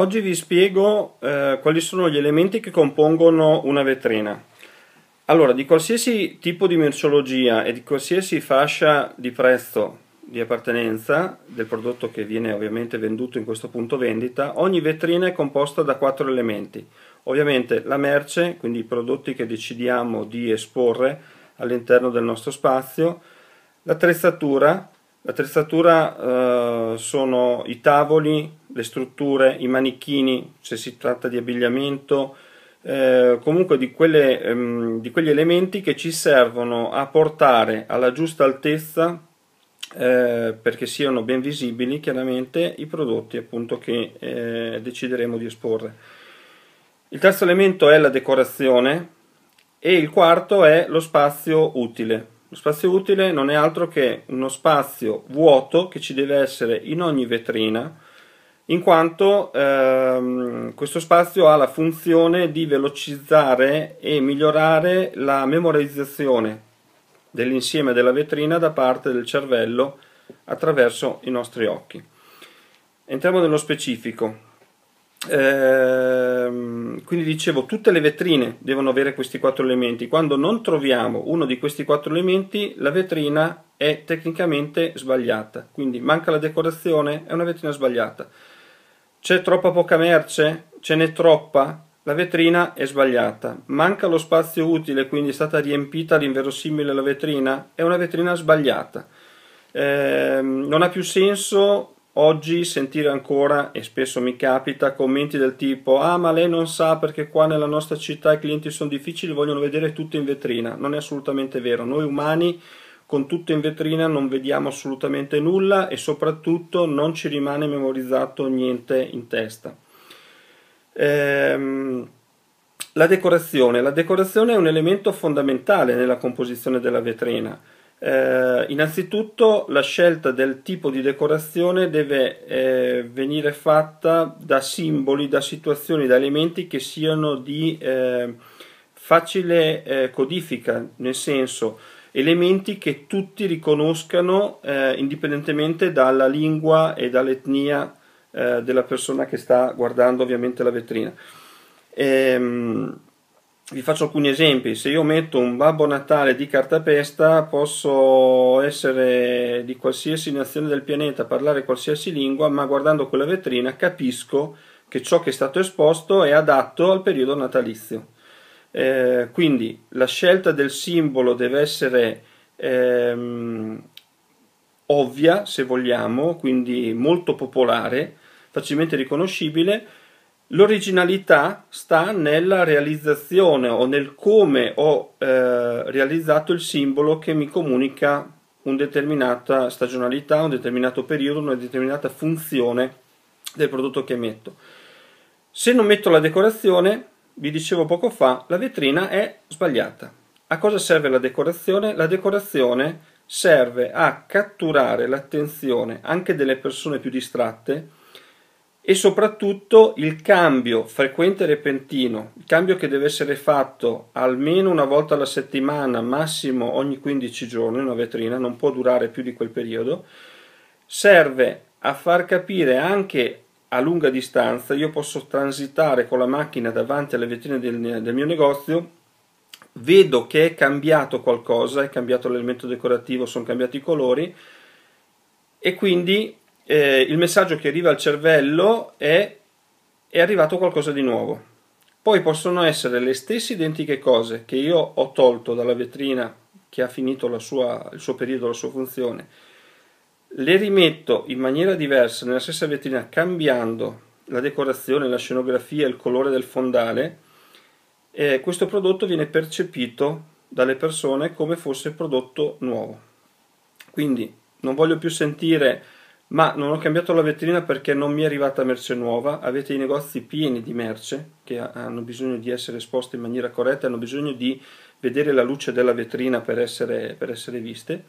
Oggi vi spiego eh, quali sono gli elementi che compongono una vetrina. Allora, di qualsiasi tipo di merciologia e di qualsiasi fascia di prezzo di appartenenza del prodotto che viene ovviamente venduto in questo punto vendita, ogni vetrina è composta da quattro elementi. Ovviamente la merce, quindi i prodotti che decidiamo di esporre all'interno del nostro spazio, l'attrezzatura, l'attrezzatura eh, sono i tavoli, le strutture, i manichini, se si tratta di abbigliamento, eh, comunque di, quelle, ehm, di, quegli elementi che ci servono a portare alla giusta altezza eh, perché siano ben visibili chiaramente i prodotti appunto che eh, decideremo di esporre. Il terzo elemento è la decorazione e il quarto è lo spazio utile. Lo spazio utile non è altro che uno spazio vuoto che ci deve essere in ogni vetrina in quanto ehm, questo spazio ha la funzione di velocizzare e migliorare la memorizzazione dell'insieme della vetrina da parte del cervello attraverso i nostri occhi. Entriamo nello specifico. Ehm, quindi dicevo, tutte le vetrine devono avere questi quattro elementi. Quando non troviamo uno di questi quattro elementi, la vetrina è tecnicamente sbagliata. Quindi manca la decorazione, è una vetrina sbagliata. C'è troppa poca merce? Ce n'è troppa? La vetrina è sbagliata. Manca lo spazio utile, quindi è stata riempita l'inverosimile la vetrina? È una vetrina sbagliata. Eh, non ha più senso oggi sentire ancora, e spesso mi capita, commenti del tipo «Ah, ma lei non sa perché qua nella nostra città i clienti sono difficili, vogliono vedere tutto in vetrina». Non è assolutamente vero. Noi umani con tutto in vetrina non vediamo assolutamente nulla e soprattutto non ci rimane memorizzato niente in testa. Ehm, la decorazione. La decorazione è un elemento fondamentale nella composizione della vetrina. Eh, innanzitutto la scelta del tipo di decorazione deve eh, venire fatta da simboli, da situazioni, da elementi che siano di eh, facile eh, codifica, nel senso elementi che tutti riconoscano eh, indipendentemente dalla lingua e dall'etnia eh, della persona che sta guardando ovviamente la vetrina. Ehm, vi faccio alcuni esempi, se io metto un Babbo Natale di cartapesta posso essere di qualsiasi nazione del pianeta, parlare qualsiasi lingua, ma guardando quella vetrina capisco che ciò che è stato esposto è adatto al periodo natalizio. Eh, quindi la scelta del simbolo deve essere ehm, ovvia, se vogliamo, quindi molto popolare, facilmente riconoscibile. L'originalità sta nella realizzazione o nel come ho eh, realizzato il simbolo che mi comunica una determinata stagionalità, un determinato periodo, una determinata funzione del prodotto che metto. Se non metto la decorazione, vi dicevo poco fa, la vetrina è sbagliata. A cosa serve la decorazione? La decorazione serve a catturare l'attenzione anche delle persone più distratte e soprattutto il cambio frequente e repentino, il cambio che deve essere fatto almeno una volta alla settimana, massimo ogni 15 giorni, una vetrina non può durare più di quel periodo, serve a far capire anche a lunga distanza io posso transitare con la macchina davanti alle vetrine del, del mio negozio vedo che è cambiato qualcosa, è cambiato l'elemento decorativo, sono cambiati i colori e quindi eh, il messaggio che arriva al cervello è è arrivato qualcosa di nuovo. Poi possono essere le stesse identiche cose che io ho tolto dalla vetrina che ha finito sua, il suo periodo, la sua funzione, le rimetto in maniera diversa nella stessa vetrina cambiando la decorazione, la scenografia, il colore del fondale, eh, questo prodotto viene percepito dalle persone come fosse prodotto nuovo. Quindi non voglio più sentire ma non ho cambiato la vetrina perché non mi è arrivata merce nuova, avete i negozi pieni di merce che hanno bisogno di essere esposte in maniera corretta, hanno bisogno di vedere la luce della vetrina per essere, per essere viste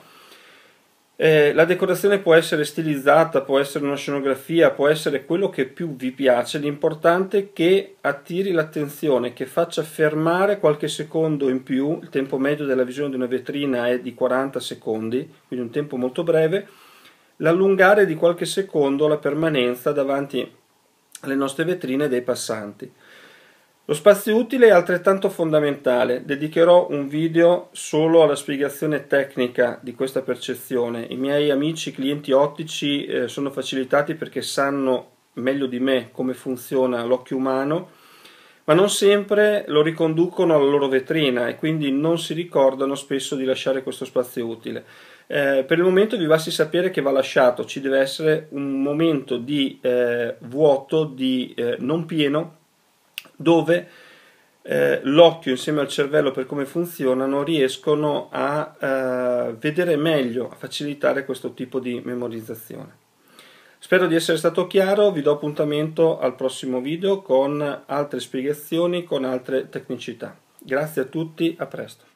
eh, la decorazione può essere stilizzata, può essere una scenografia, può essere quello che più vi piace, l'importante è che attiri l'attenzione, che faccia fermare qualche secondo in più, il tempo medio della visione di una vetrina è di 40 secondi, quindi un tempo molto breve, l'allungare di qualche secondo la permanenza davanti alle nostre vetrine dei passanti. Lo spazio utile è altrettanto fondamentale, dedicherò un video solo alla spiegazione tecnica di questa percezione. I miei amici clienti ottici eh, sono facilitati perché sanno meglio di me come funziona l'occhio umano, ma non sempre lo riconducono alla loro vetrina e quindi non si ricordano spesso di lasciare questo spazio utile. Eh, per il momento vi basti sapere che va lasciato, ci deve essere un momento di eh, vuoto, di eh, non pieno dove eh, l'occhio insieme al cervello per come funzionano riescono a eh, vedere meglio, a facilitare questo tipo di memorizzazione. Spero di essere stato chiaro, vi do appuntamento al prossimo video con altre spiegazioni, con altre tecnicità. Grazie a tutti, a presto.